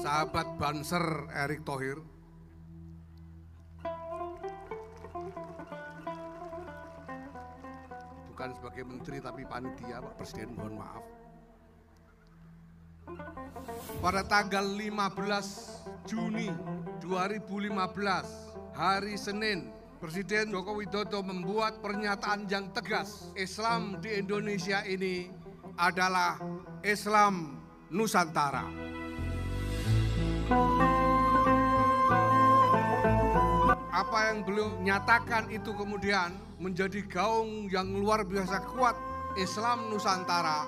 sahabat Banser Erick Thohir. Bukan sebagai menteri tapi panitia Pak Presiden mohon maaf. Pada tanggal 15 Juni 2015, hari Senin, Presiden Joko Widodo membuat pernyataan yang tegas, Islam di Indonesia ini adalah Islam Nusantara. apa yang beliau nyatakan itu kemudian menjadi gaung yang luar biasa kuat Islam Nusantara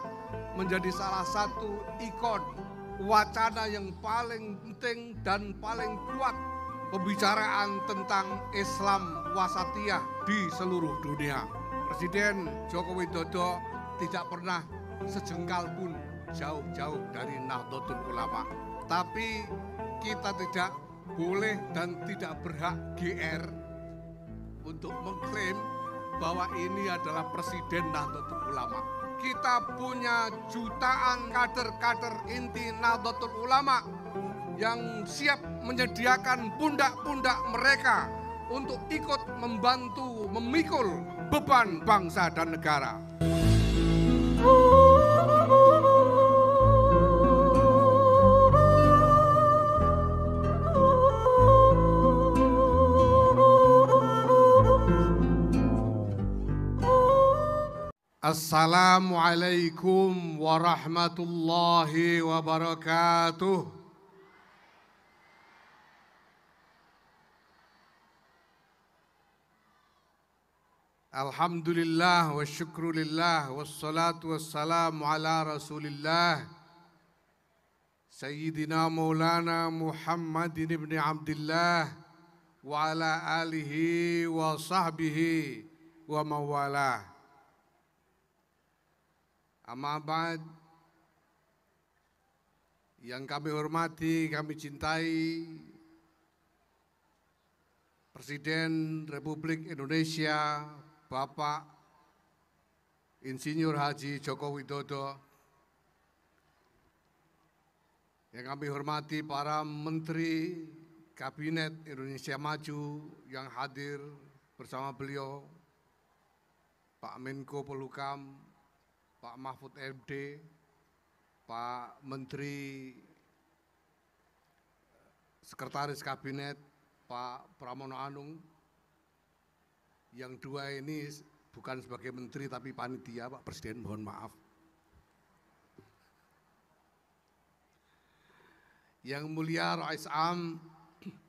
menjadi salah satu ikon wacana yang paling penting dan paling kuat pembicaraan tentang Islam wasatiyah di seluruh dunia. Presiden Joko Widodo tidak pernah sejengkal pun jauh-jauh dari Nahdlatul Ulama. Tapi kita tidak boleh dan tidak berhak GR untuk mengklaim bahwa ini adalah presiden Nahdlatul Ulama. Kita punya jutaan kader-kader inti Nahdlatul Ulama yang siap menyediakan pundak-pundak mereka untuk ikut membantu memikul beban bangsa dan negara. السلام عليكم ورحمة الله وبركاته الحمد لله والشكر لله والصلاة والسلام على رسول الله سيدنا مولانا محمد بن عبد الله وعلى آله وصحبه ومن والاه Amma ba'd yang kami hormati, kami cintai Presiden Republik Indonesia Bapak Insinyur Haji Joko Widodo yang kami hormati para menteri Kabinet Indonesia Maju yang hadir bersama beliau Pak Menko Polukam, Pak Mahfud MD, Pak Menteri eh, Sekretaris Kabinet, Pak Pramono Anung, yang dua ini bukan sebagai menteri tapi panitia Pak Presiden mohon maaf. Yang mulia Rais Am,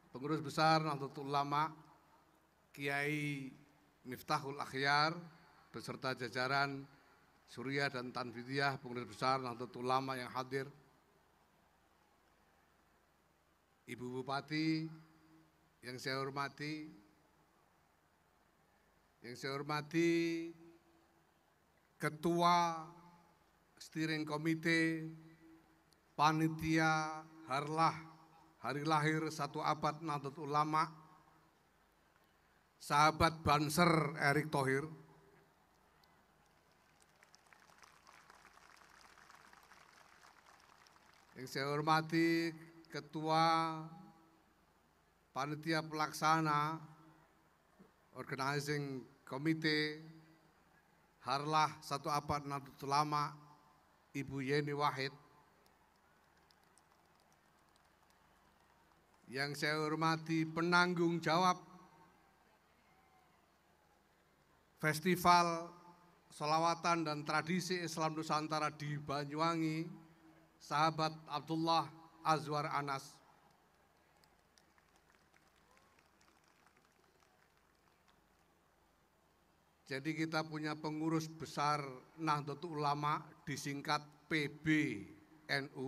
pengurus besar Nahdlatul Ulama, Kiai Miftahul Akhyar, beserta jajaran Surya dan Tanfidiyah, pengurus besar Nahdlatul Ulama yang hadir, Ibu Bupati yang saya hormati, yang saya hormati Ketua Steering Komite Panitia Harlah Hari Lahir Satu Abad Nahdlatul Ulama, sahabat Banser Erick Thohir, Yang saya hormati Ketua Panitia Pelaksana Organizing Committee Harlah Satu Abad nanti lama Ibu Yeni Wahid yang saya hormati penanggung jawab Festival Solawatan dan Tradisi Islam Nusantara di Banyuwangi sahabat Abdullah Azwar Anas. Jadi kita punya pengurus besar Nahdlatul Ulama disingkat PBNU.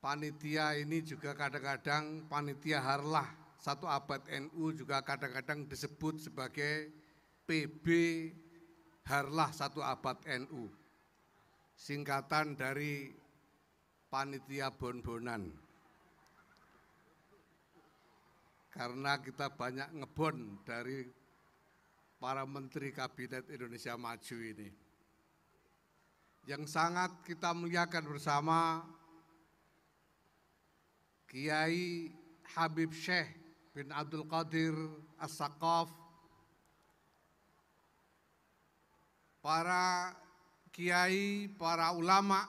Panitia ini juga kadang-kadang panitia harlah satu abad NU juga kadang-kadang disebut sebagai PB Harlah satu abad NU singkatan dari panitia bonbonan. Karena kita banyak ngebon dari para menteri kabinet Indonesia Maju ini. Yang sangat kita muliakan bersama Kiai Habib Syekh bin Abdul Qadir As-Sakaf, para kiai, para ulama,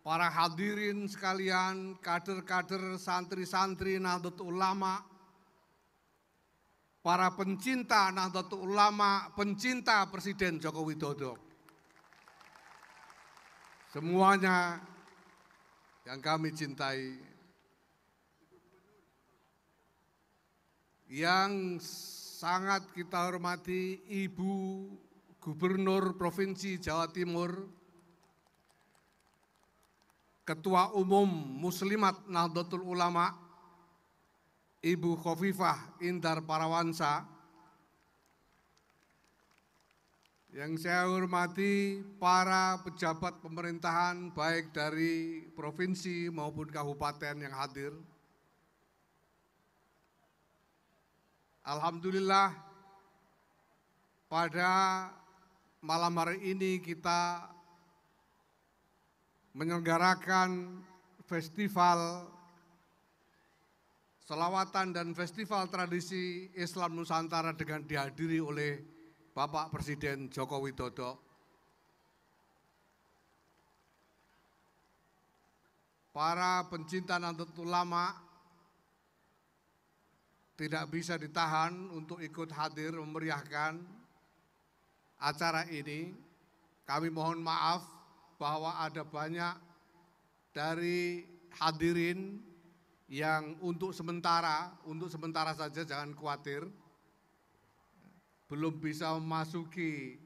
para hadirin sekalian, kader-kader santri-santri Nahdlatul Ulama, para pencinta Nahdlatul Ulama, pencinta Presiden Joko Widodo. Semuanya yang kami cintai, yang sangat kita hormati Ibu Gubernur Provinsi Jawa Timur, Ketua Umum Muslimat Nahdlatul Ulama, Ibu Khofifah Indar Parawansa, yang saya hormati para pejabat pemerintahan baik dari provinsi maupun kabupaten yang hadir, Alhamdulillah pada malam hari ini kita menyelenggarakan festival selawatan dan festival tradisi Islam Nusantara dengan dihadiri oleh Bapak Presiden Joko Widodo. Para pencinta Nahdlatul Ulama tidak bisa ditahan untuk ikut hadir memeriahkan acara ini. Kami mohon maaf bahwa ada banyak dari hadirin yang untuk sementara, untuk sementara saja jangan khawatir, belum bisa memasuki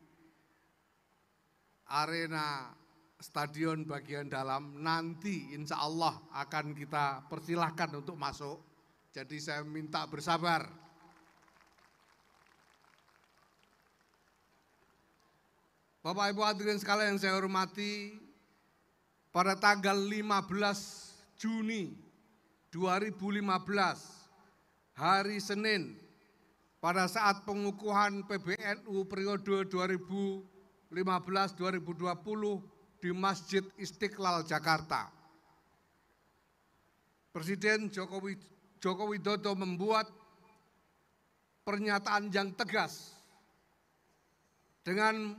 arena stadion bagian dalam, nanti insya Allah akan kita persilahkan untuk masuk jadi saya minta bersabar. Bapak Ibu hadirin sekalian yang saya hormati, pada tanggal 15 Juni 2015, hari Senin, pada saat pengukuhan PBNU periode 2015-2020 di Masjid Istiqlal, Jakarta. Presiden Jokowi Joko Widodo membuat pernyataan yang tegas dengan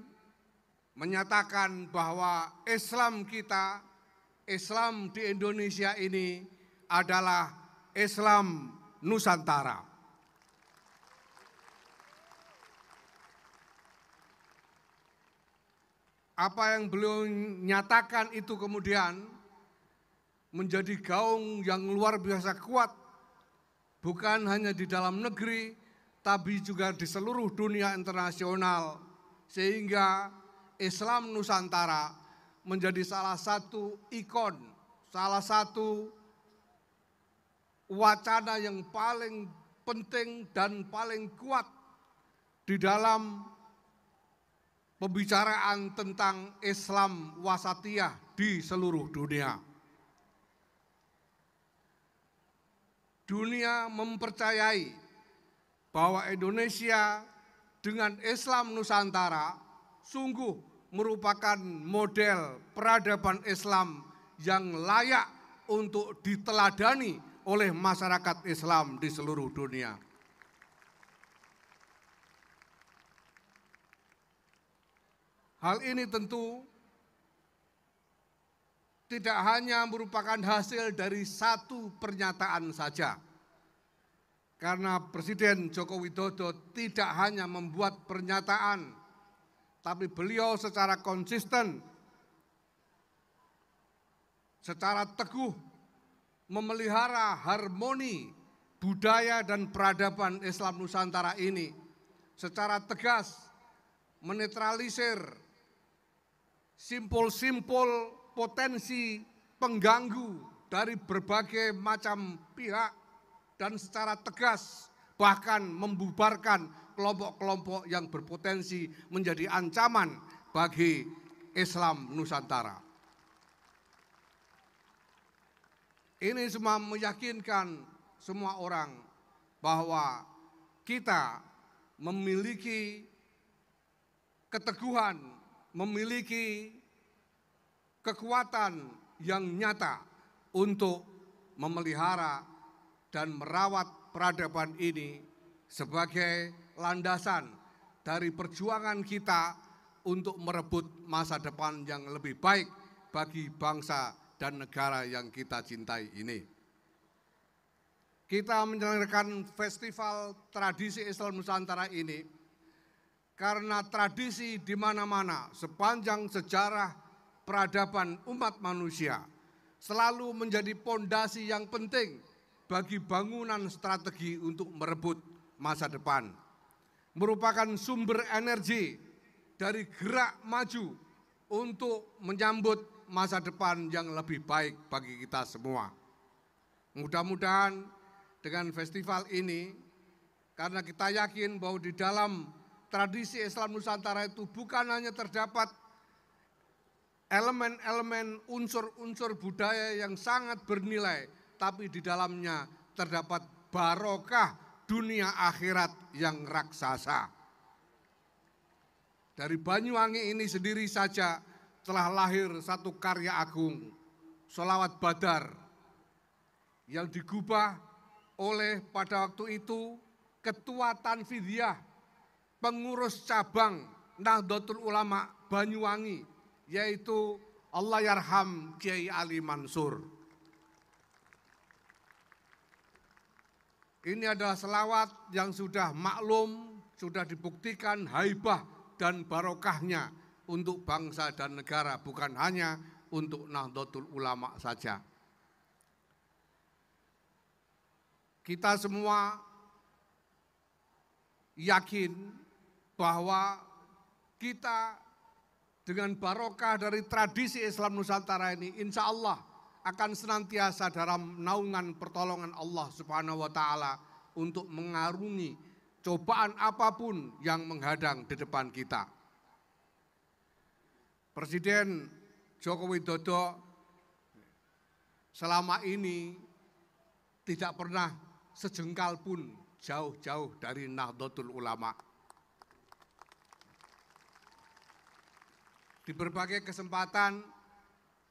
menyatakan bahwa Islam kita, Islam di Indonesia ini adalah Islam Nusantara. Apa yang beliau nyatakan itu kemudian menjadi gaung yang luar biasa kuat bukan hanya di dalam negeri, tapi juga di seluruh dunia internasional, sehingga Islam Nusantara menjadi salah satu ikon, salah satu wacana yang paling penting dan paling kuat di dalam pembicaraan tentang Islam wasatiyah di seluruh dunia. dunia mempercayai bahwa Indonesia dengan Islam Nusantara sungguh merupakan model peradaban Islam yang layak untuk diteladani oleh masyarakat Islam di seluruh dunia. Hal ini tentu tidak hanya merupakan hasil dari satu pernyataan saja. Karena Presiden Joko Widodo tidak hanya membuat pernyataan, tapi beliau secara konsisten, secara teguh memelihara harmoni budaya dan peradaban Islam Nusantara ini secara tegas menetralisir simpul-simpul potensi pengganggu dari berbagai macam pihak dan secara tegas bahkan membubarkan kelompok-kelompok yang berpotensi menjadi ancaman bagi Islam Nusantara. Ini semua meyakinkan semua orang bahwa kita memiliki keteguhan, memiliki kekuatan yang nyata untuk memelihara dan merawat peradaban ini sebagai landasan dari perjuangan kita untuk merebut masa depan yang lebih baik bagi bangsa dan negara yang kita cintai ini. Kita menyelenggarakan festival tradisi Islam Nusantara ini karena tradisi di mana-mana sepanjang sejarah peradaban umat manusia, selalu menjadi pondasi yang penting bagi bangunan strategi untuk merebut masa depan. Merupakan sumber energi dari gerak maju untuk menyambut masa depan yang lebih baik bagi kita semua. Mudah-mudahan dengan festival ini, karena kita yakin bahwa di dalam tradisi Islam Nusantara itu bukan hanya terdapat elemen-elemen unsur-unsur budaya yang sangat bernilai, tapi di dalamnya terdapat barokah dunia akhirat yang raksasa. Dari Banyuwangi ini sendiri saja telah lahir satu karya agung, Solawat Badar, yang digubah oleh pada waktu itu Ketua Tanfidiyah, pengurus cabang Nahdlatul Ulama Banyuwangi, yaitu Allah Yarham Kiai Ali Mansur. Ini adalah selawat yang sudah maklum, sudah dibuktikan haibah dan barokahnya untuk bangsa dan negara, bukan hanya untuk Nahdlatul Ulama saja. Kita semua yakin bahwa kita dengan barokah dari tradisi Islam Nusantara ini, insya Allah akan senantiasa dalam naungan pertolongan Allah Subhanahu wa Ta'ala untuk mengarungi cobaan apapun yang menghadang di depan kita. Presiden Joko Widodo selama ini tidak pernah sejengkal pun jauh-jauh dari Nahdlatul Ulama Di berbagai kesempatan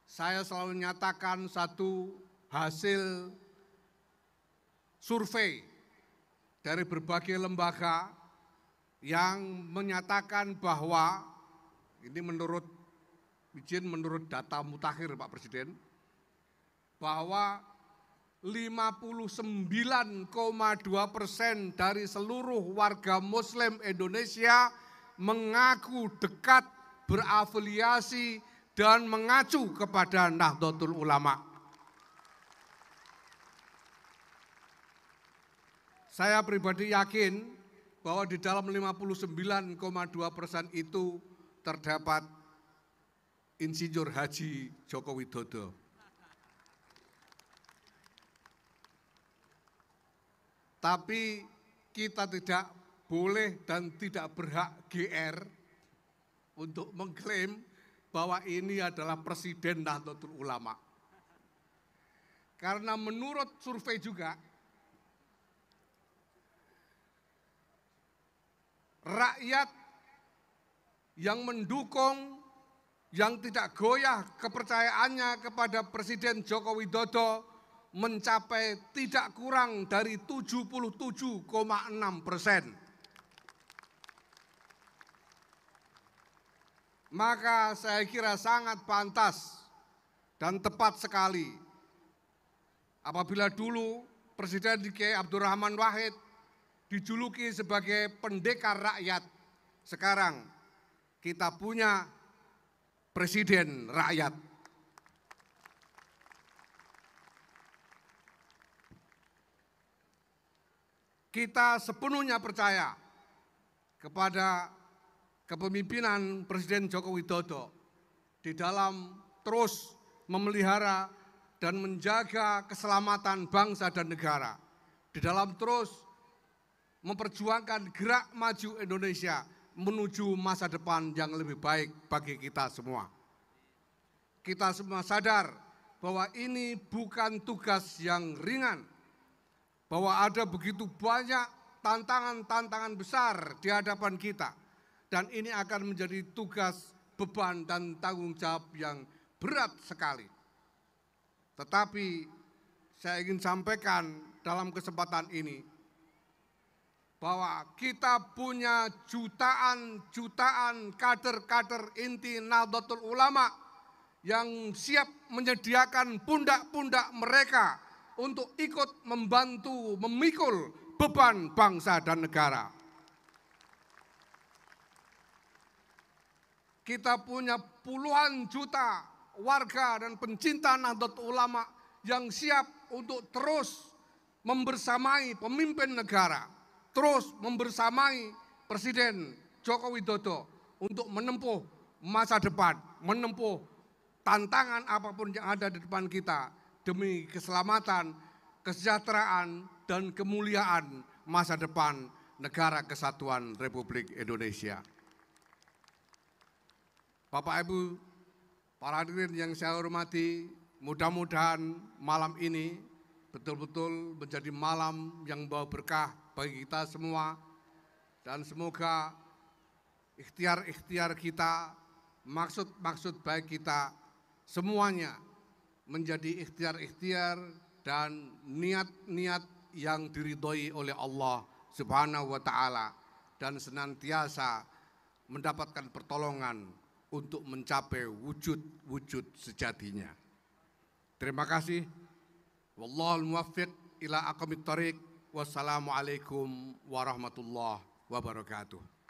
saya selalu menyatakan satu hasil survei dari berbagai lembaga yang menyatakan bahwa ini menurut izin menurut data mutakhir Pak Presiden bahwa 59,2 persen dari seluruh warga Muslim Indonesia mengaku dekat berafiliasi dan mengacu kepada Nahdlatul Ulama. Saya pribadi yakin bahwa di dalam 59,2 persen itu terdapat insinyur Haji Joko Widodo. Tapi kita tidak boleh dan tidak berhak GR untuk mengklaim bahwa ini adalah Presiden Nahdlatul Ulama. Karena menurut survei juga, rakyat yang mendukung, yang tidak goyah kepercayaannya kepada Presiden Joko Widodo mencapai tidak kurang dari 77,6 persen. maka saya kira sangat pantas dan tepat sekali apabila dulu Presiden Kiai Abdurrahman Wahid dijuluki sebagai pendekar rakyat. Sekarang kita punya presiden rakyat. Kita sepenuhnya percaya kepada kepemimpinan Presiden Joko Widodo di dalam terus memelihara dan menjaga keselamatan bangsa dan negara. Di dalam terus memperjuangkan gerak maju Indonesia menuju masa depan yang lebih baik bagi kita semua. Kita semua sadar bahwa ini bukan tugas yang ringan, bahwa ada begitu banyak tantangan-tantangan besar di hadapan kita dan ini akan menjadi tugas, beban, dan tanggung jawab yang berat sekali. Tetapi saya ingin sampaikan dalam kesempatan ini bahwa kita punya jutaan-jutaan kader-kader inti Nahdlatul Ulama yang siap menyediakan pundak-pundak mereka untuk ikut membantu memikul beban bangsa dan negara. Kita punya puluhan juta warga dan pencinta Nahdlatul Ulama yang siap untuk terus membersamai pemimpin negara, terus membersamai Presiden Joko Widodo untuk menempuh masa depan, menempuh tantangan apapun yang ada di depan kita demi keselamatan, kesejahteraan, dan kemuliaan masa depan negara kesatuan Republik Indonesia. Bapak Ibu, para hadirin yang saya hormati, mudah-mudahan malam ini betul-betul menjadi malam yang bawa berkah bagi kita semua dan semoga ikhtiar-ikhtiar kita, maksud-maksud baik kita semuanya menjadi ikhtiar-ikhtiar dan niat-niat yang diridhoi oleh Allah Subhanahu wa taala dan senantiasa mendapatkan pertolongan untuk mencapai wujud-wujud sejatinya. Terima kasih. Wallahul muwaffiq ila aqwamit thoriq. Wassalamualaikum warahmatullahi wabarakatuh.